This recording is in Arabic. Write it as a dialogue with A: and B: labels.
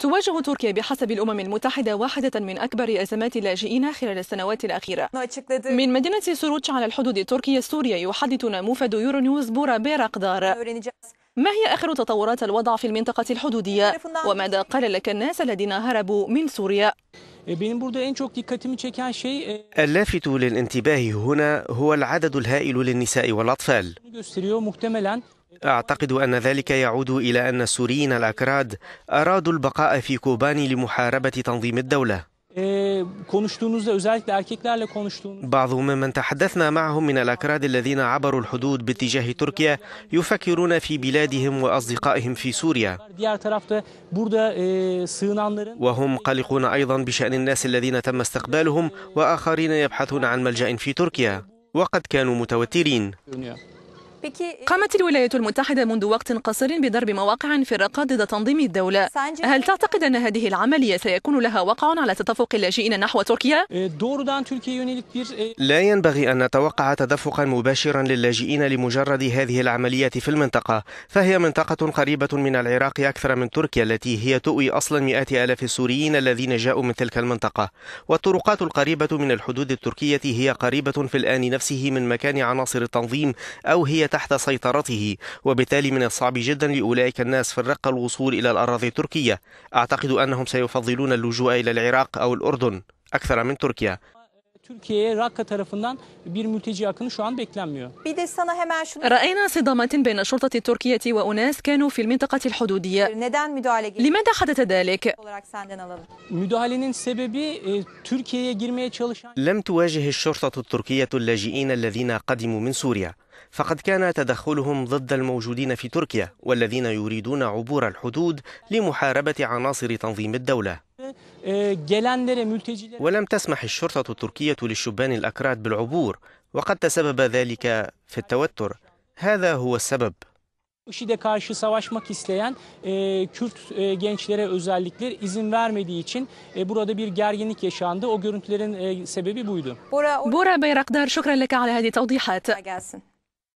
A: تواجه تركيا بحسب الأمم المتحدة واحدة من أكبر أزمات اللاجئين خلال السنوات الأخيرة من مدينة سروتش على الحدود التركية السورية يحدث موفد يورونيوز بورا بيرقدار ما هي آخر تطورات الوضع في المنطقة الحدودية وماذا قال لك الناس الذين هربوا من سوريا؟ إيه،
B: إيه.
C: اللافت للانتباه هنا هو العدد الهائل للنساء والأطفال أعتقد أن ذلك يعود إلى أن السوريين الأكراد أرادوا البقاء في كوباني لمحاربة تنظيم الدولة بعض ممن تحدثنا معهم من الأكراد الذين عبروا الحدود باتجاه تركيا يفكرون في بلادهم وأصدقائهم في سوريا وهم قلقون أيضا بشأن الناس الذين تم استقبالهم وآخرين يبحثون عن ملجأ في تركيا وقد كانوا متوترين
A: E, قامت الولايات المتحدة منذ وقت قصير بضرب مواقع في الرقة ضد تنظيم الدولة هل تعتقد أن هذه العملية سيكون لها وقع على تدفق اللاجئين نحو تركيا؟ إيه، إيه.
C: لا ينبغي أن نتوقع تدفقا مباشرا للاجئين لمجرد هذه العملية في المنطقة فهي منطقة قريبة من العراق أكثر من تركيا التي هي تؤوي أصلا مئات آلاف السوريين الذين جاءوا من تلك المنطقة والطرقات القريبة من الحدود التركية هي قريبة في الآن نفسه من مكان عناصر التنظيم أو هي تحت سيطرته وبالتالي من الصعب جدا لأولئك الناس في الرقة الوصول إلى الأراضي التركية أعتقد أنهم سيفضلون اللجوء إلى العراق أو الأردن أكثر من تركيا
B: Türkiye'ye Rakka tarafından bir mülteci akını şu an beklenmiyor. Bir de sana hemen şunu... رأينا
A: صدامات بين الشرطة التركية وأناس كانوا في المنطقة الحدودية. لماذا حدث ذلك؟
C: müdahalenin sebebi e, Türkiye'ye girmeye çalışan لم تواجه الشرطة التركية اللاجئين الذين قدموا من سوريا فقد كان تدخلهم ضد الموجودين في تركيا والذين يريدون عبور الحدود لمحاربة عناصر تنظيم الدولة
B: gelenlere mültecilere
C: ولم تسمح الشرطة التركية للشبان الأكراد بالعبور وقد تسبب ذلك في التوتر هذا هو السبب
B: IŞİD'e karşı savaşmak isteyen e, Kürt e, gençlere özellikle izin vermediği için e, burada bir gerginlik yaşandı. O görüntülerin e, sebebi buydu.
A: Bora Bayraktar, şükran leke ala hadi tevdihat. Gelsin.